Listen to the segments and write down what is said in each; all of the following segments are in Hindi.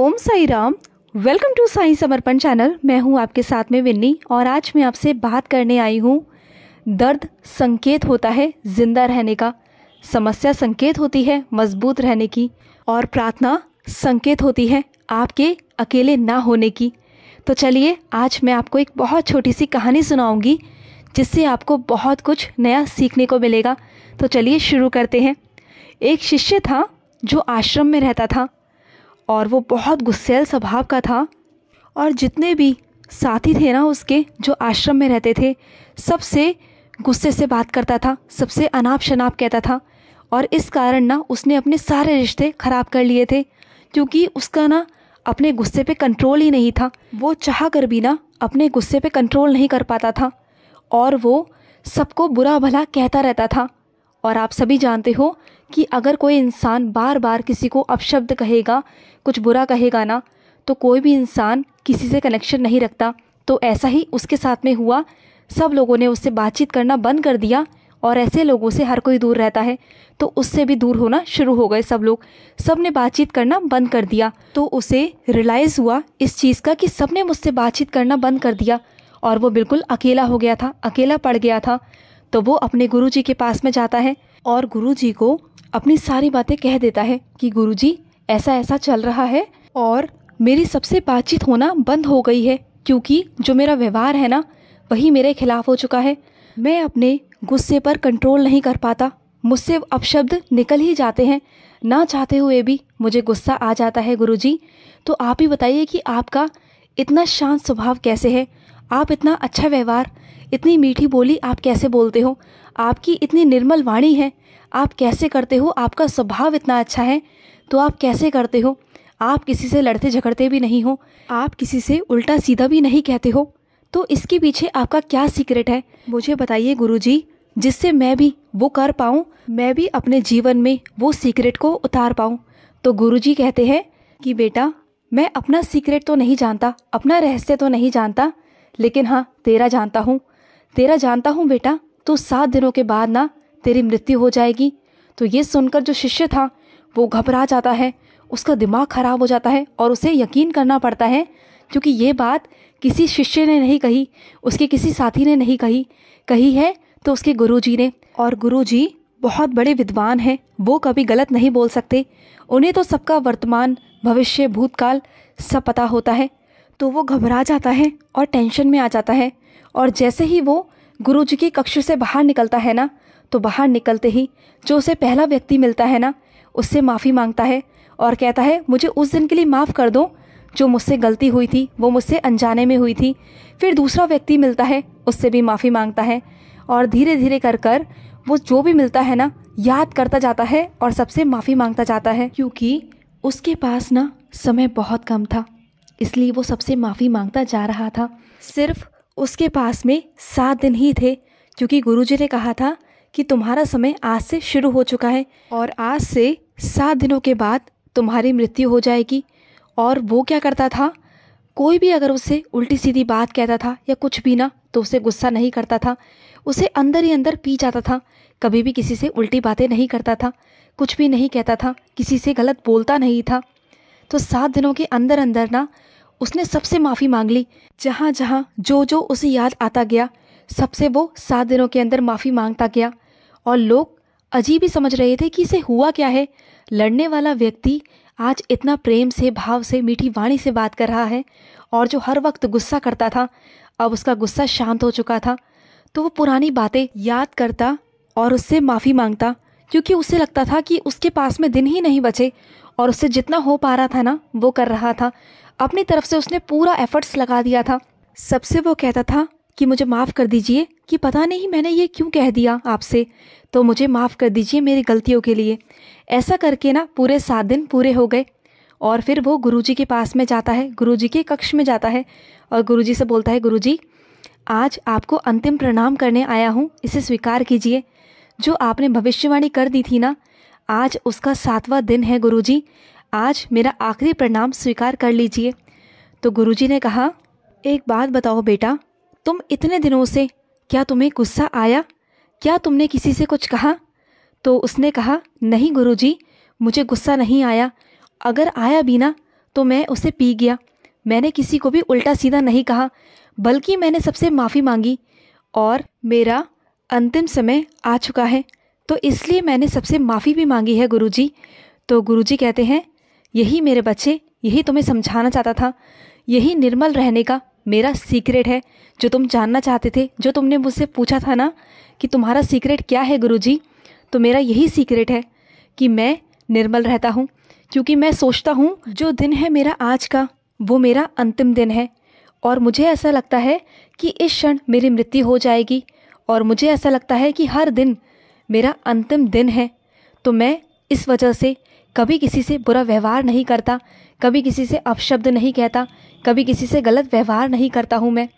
Om Sai Ram welcome to Sai Samarpan channel मैं हूं आपके साथ में विन्नी और आज मैं आपसे बात करने आई हूं दर्द संकेत होता है जिंदा रहने का समस्या संकेत होती है मजबूत रहने की और प्रार्थना संकेत होती है आपके अकेले ना होने की तो चलिए आज मैं आपको एक बहुत छोटी सी कहानी सुनाऊंगी जिससे आपको बहुत कुछ नया सीखने को मिलेगा तो चलिए शुरू करते हैं एक शिष्य था जो आश्रम में रहता था और वो बहुत गुस्सेल स्वभाव का था और जितने भी साथी थे ना उसके जो आश्रम में रहते थे सबसे गुस्से से बात करता था सबसे अनाप शनाप कहता था और इस कारण ना उसने अपने सारे रिश्ते ख़राब कर लिए थे क्योंकि उसका ना अपने गुस्से पे कंट्रोल ही नहीं था वो चाह कर भी ना अपने गुस्से पे कंट्रोल नहीं कर पाता था और वो सबको बुरा भला कहता रहता था और आप सभी जानते हो कि अगर कोई इंसान बार बार किसी को अपशब्द कहेगा कुछ बुरा कहेगा ना तो कोई भी इंसान किसी से कनेक्शन नहीं रखता तो ऐसा ही उसके साथ में हुआ सब लोगों ने उससे बातचीत करना बंद कर दिया और ऐसे लोगों से हर कोई दूर रहता है तो उससे भी दूर होना शुरू हो गए सब लोग सब ने बातचीत करना बंद कर दिया तो उसे रियलाइज़ हुआ इस चीज़ का कि सब ने मुझसे बातचीत करना बंद कर दिया और वो बिल्कुल अकेला हो गया था अकेला पड़ गया था तो वो अपने गुरु जी के पास में जाता है और गुरु जी को अपनी सारी बातें कह देता है कि गुरु जी ऐसा ऐसा चल रहा है और मेरी सबसे बातचीत होना बंद हो गई है क्योंकि जो मेरा व्यवहार है ना वही मेरे खिलाफ हो चुका है मैं अपने गुस्से पर कंट्रोल नहीं कर पाता मुझसे अपशब्द निकल ही जाते हैं ना चाहते हुए भी मुझे गुस्सा आ जाता है जी तो आप ही बताइए कि आपका इतना शांत स्वभाव कैसे है आप इतना अच्छा व्यवहार इतनी मीठी बोली आप कैसे बोलते हो आपकी इतनी निर्मल वाणी है आप कैसे करते हो आपका स्वभाव इतना अच्छा है तो आप कैसे करते हो आप किसी से लड़ते झगड़ते भी नहीं हो आप किसी से उल्टा सीधा भी नहीं कहते हो तो इसके पीछे आपका क्या सीक्रेट है मुझे बताइए गुरु जिससे मैं भी वो कर पाऊँ मैं भी अपने जीवन में वो सीक्रेट को उतार पाऊँ तो गुरु कहते हैं कि बेटा मैं अपना सीक्रेट तो नहीं जानता अपना रहस्य तो नहीं जानता लेकिन हाँ तेरा जानता हूँ तेरा जानता हूँ बेटा तो सात दिनों के बाद ना तेरी मृत्यु हो जाएगी तो ये सुनकर जो शिष्य था वो घबरा जाता है उसका दिमाग खराब हो जाता है और उसे यकीन करना पड़ता है क्योंकि ये बात किसी शिष्य ने नहीं कही उसके किसी साथी ने नहीं कही कही है तो उसके गुरु ने और गुरु बहुत बड़े विद्वान हैं वो कभी गलत नहीं बोल सकते उन्हें तो सबका वर्तमान भविष्य भूतकाल सब पता होता है तो वो घबरा जाता है और टेंशन में आ जाता है और जैसे ही वो गुरु जी की कक्ष से बाहर निकलता है ना तो बाहर निकलते ही जो उसे पहला व्यक्ति मिलता है ना उससे माफ़ी मांगता है और कहता है मुझे उस दिन के लिए माफ़ कर दो जो मुझसे गलती हुई थी वो मुझसे अनजाने में हुई थी फिर दूसरा व्यक्ति मिलता है उससे भी माफ़ी मांगता है और धीरे धीरे कर कर वो जो भी मिलता है ना याद करता जाता है और सबसे माफ़ी मांगता जाता है क्योंकि उसके पास ना समय बहुत कम था इसलिए वो सबसे माफ़ी मांगता जा रहा था सिर्फ उसके पास में सात दिन ही थे क्योंकि गुरुजी ने कहा था कि तुम्हारा समय आज से शुरू हो चुका है और आज से सात दिनों के बाद तुम्हारी मृत्यु हो जाएगी और वो क्या करता था कोई भी अगर उसे उल्टी सीधी बात कहता था या कुछ भी ना तो उसे गुस्सा नहीं करता था उसे अंदर ही अंदर पी जाता था कभी भी किसी से उल्टी बातें नहीं करता था कुछ भी नहीं कहता था किसी से गलत बोलता नहीं था तो सात दिनों के अंदर अंदर ना उसने सबसे माफ़ी मांग ली जहाँ जहाँ जो जो उसे याद आता गया सबसे वो सात दिनों के अंदर माफ़ी मांगता गया और लोग अजीब ही समझ रहे थे कि इसे हुआ क्या है लड़ने वाला व्यक्ति आज इतना प्रेम से भाव से मीठी वाणी से बात कर रहा है और जो हर वक्त गुस्सा करता था अब उसका गुस्सा शांत हो चुका था तो वो पुरानी बातें याद करता और उससे माफ़ी मांगता क्योंकि उसे लगता था कि उसके पास में दिन ही नहीं बचे और उससे जितना हो पा रहा था ना वो कर रहा था अपनी तरफ से उसने पूरा एफर्ट्स लगा दिया था सबसे वो कहता था कि मुझे माफ़ कर दीजिए कि पता नहीं मैंने ये क्यों कह दिया आपसे तो मुझे माफ़ कर दीजिए मेरी गलतियों के लिए ऐसा करके ना पूरे सात दिन पूरे हो गए और फिर वो गुरुजी के पास में जाता है गुरुजी के कक्ष में जाता है और गुरुजी से बोलता है गुरुजी आज आपको अंतिम प्रणाम करने आया हूँ इसे स्वीकार कीजिए जो आपने भविष्यवाणी कर दी थी ना आज उसका सातवां दिन है गुरुजी आज मेरा आखिरी प्रणाम स्वीकार कर लीजिए तो गुरुजी ने कहा एक बात बताओ बेटा तुम इतने दिनों से क्या तुम्हें गुस्सा आया क्या तुमने किसी से कुछ कहा तो उसने कहा नहीं गुरुजी मुझे गुस्सा नहीं आया अगर आया भी ना तो मैं उसे पी गया मैंने किसी को भी उल्टा सीधा नहीं कहा बल्कि मैंने सबसे माफ़ी मांगी और मेरा अंतिम समय आ चुका है तो इसलिए मैंने सबसे माफ़ी भी मांगी है गुरु जी तो गुरु जी कहते हैं यही मेरे बच्चे यही तुम्हें समझाना चाहता था यही निर्मल रहने का मेरा सीक्रेट है जो तुम जानना चाहते थे जो तुमने मुझसे पूछा था ना कि तुम्हारा सीक्रेट क्या है गुरु जी तो मेरा यही सीक्रेट है कि मैं निर्मल रहता हूँ क्योंकि मैं सोचता हूँ जो दिन है मेरा आज का वो मेरा अंतिम दिन है और मुझे ऐसा लगता है कि इस क्षण मेरी मृत्यु हो जाएगी और मुझे ऐसा लगता है कि हर दिन मेरा अंतिम दिन है तो मैं इस वजह से कभी किसी से बुरा व्यवहार नहीं करता कभी किसी से अपशब्द नहीं कहता कभी किसी से गलत व्यवहार नहीं करता हूँ मैं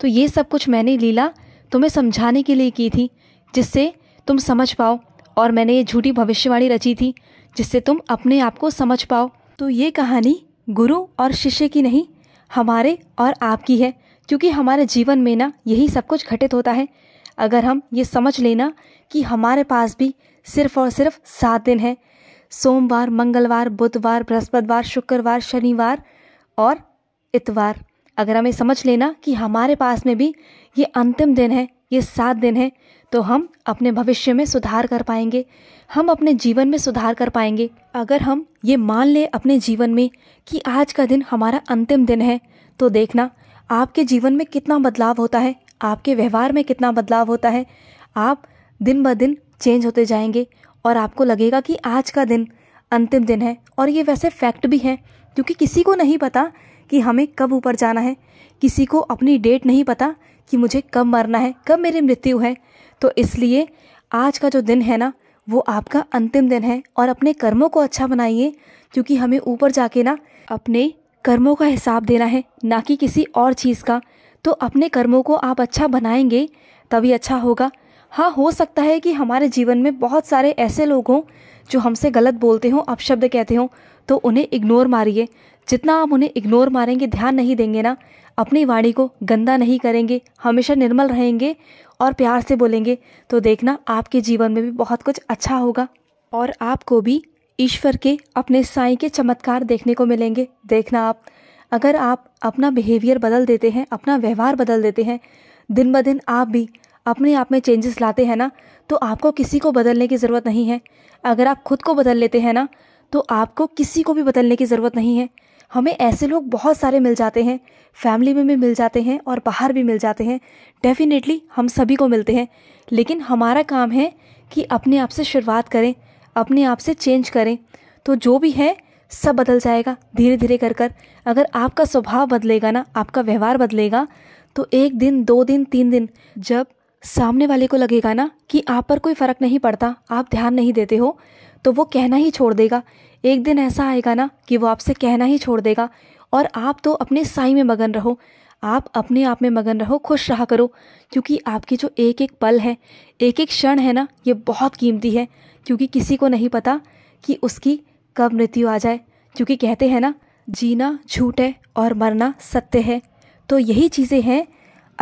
तो ये सब कुछ मैंने लीला तुम्हें समझाने के लिए की थी जिससे तुम समझ पाओ और मैंने ये झूठी भविष्यवाणी रची थी जिससे तुम अपने आप को समझ पाओ तो ये कहानी गुरु और शिष्य की नहीं हमारे और आपकी है क्योंकि हमारे जीवन में ना यही सब कुछ घटित होता है अगर हम ये समझ लेना कि हमारे पास भी सिर्फ और सिर्फ सात दिन हैं सोमवार मंगलवार बुधवार बृहस्पतिवार शुक्रवार शनिवार और इतवार अगर हमें समझ लेना कि हमारे पास में भी ये अंतिम दिन है ये सात दिन है तो हम अपने भविष्य में सुधार कर पाएंगे हम अपने जीवन में सुधार कर पाएंगे अगर हम ये मान लें अपने जीवन में कि आज का दिन हमारा अंतिम दिन है तो देखना आपके जीवन में कितना बदलाव होता है आपके व्यवहार में कितना बदलाव होता है आप दिन ब दिन चेंज होते जाएंगे और आपको लगेगा कि आज का दिन अंतिम दिन है और ये वैसे फैक्ट भी है क्योंकि किसी को नहीं पता कि हमें कब ऊपर जाना है किसी को अपनी डेट नहीं पता कि मुझे कब मरना है कब मेरी मृत्यु है तो इसलिए आज का जो दिन है ना वो आपका अंतिम दिन है और अपने कर्मों को अच्छा बनाइए क्योंकि हमें ऊपर जाके ना अपने कर्मों का हिसाब देना है ना कि किसी और चीज़ का तो अपने कर्मों को आप अच्छा बनाएंगे तभी अच्छा होगा हाँ हो सकता है कि हमारे जीवन में बहुत सारे ऐसे लोग हों जो हमसे गलत बोलते हों अपशब्द कहते हों तो उन्हें इग्नोर मारिए जितना आप उन्हें इग्नोर मारेंगे ध्यान नहीं देंगे ना अपनी वाणी को गंदा नहीं करेंगे हमेशा निर्मल रहेंगे और प्यार से बोलेंगे तो देखना आपके जीवन में भी बहुत कुछ अच्छा होगा और आपको भी ईश्वर के अपने साई के चमत्कार देखने को मिलेंगे देखना आप अगर आप अपना बिहेवियर बदल देते हैं अपना व्यवहार बदल देते हैं दिन ब दिन आप भी अपने आप में चेंजेस लाते हैं ना तो आपको किसी को बदलने की ज़रूरत नहीं है अगर आप खुद को बदल लेते हैं ना तो आपको किसी को भी बदलने की ज़रूरत नहीं है हमें ऐसे लोग बहुत सारे मिल जाते हैं फैमिली में भी मिल जाते हैं और बाहर भी मिल जाते हैं डेफिनेटली हम सभी को मिलते हैं लेकिन हमारा काम है कि अपने आप से शुरुआत करें अपने आप से चेंज करें तो जो भी है सब बदल जाएगा धीरे धीरे कर कर अगर आपका स्वभाव बदलेगा ना आपका व्यवहार बदलेगा तो एक दिन दो दिन तीन दिन जब सामने वाले को लगेगा ना कि आप पर कोई फ़र्क नहीं पड़ता आप ध्यान नहीं देते हो तो वो कहना ही छोड़ देगा एक दिन ऐसा आएगा ना कि वो आपसे कहना ही छोड़ देगा और आप तो अपने साई में मगन रहो आप अपने आप में मगन रहो खुश रहा करो क्योंकि आपकी जो एक एक पल है एक एक क्षण है ना ये बहुत कीमती है क्योंकि किसी को नहीं पता कि उसकी कब मृत्यु आ जाए क्योंकि कहते हैं ना जीना झूठ है और मरना सत्य है तो यही चीज़ें हैं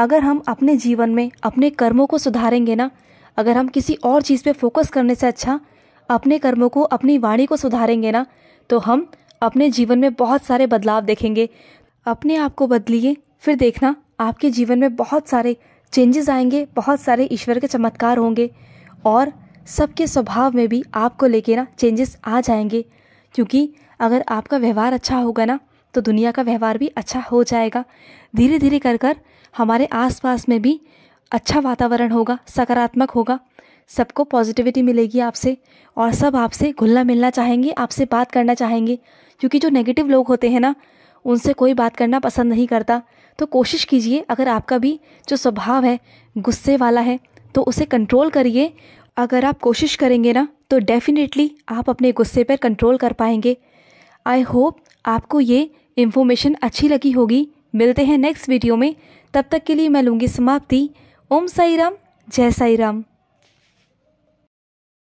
अगर हम अपने जीवन में अपने कर्मों को सुधारेंगे ना अगर हम किसी और चीज़ पे फोकस करने से अच्छा अपने कर्मों को अपनी वाणी को सुधारेंगे ना तो हम अपने जीवन में बहुत सारे बदलाव देखेंगे अपने आप को बदलिए फिर देखना आपके जीवन में बहुत सारे चेंजेस आएंगे बहुत सारे ईश्वर के चमत्कार होंगे और सबके स्वभाव में भी आपको लेके ना चेंजेस आ जाएंगे क्योंकि अगर आपका व्यवहार अच्छा होगा ना तो दुनिया का व्यवहार भी अच्छा हो जाएगा धीरे धीरे कर कर हमारे आसपास में भी अच्छा वातावरण होगा सकारात्मक होगा सबको पॉजिटिविटी मिलेगी आपसे और सब आपसे घुलना मिलना चाहेंगे आपसे बात करना चाहेंगे क्योंकि जो नेगेटिव लोग होते हैं ना उनसे कोई बात करना पसंद नहीं करता तो कोशिश कीजिए अगर आपका भी जो स्वभाव है गुस्से वाला है तो उसे कंट्रोल करिए अगर आप कोशिश करेंगे ना तो डेफ़िनेटली आप अपने गुस्से पर कंट्रोल कर पाएंगे आई होप आपको ये इन्फॉर्मेशन अच्छी लगी होगी मिलते हैं नेक्स्ट वीडियो में तब तक के लिए मैं लूँगी समाप्ति ओम साई राम जय साई राम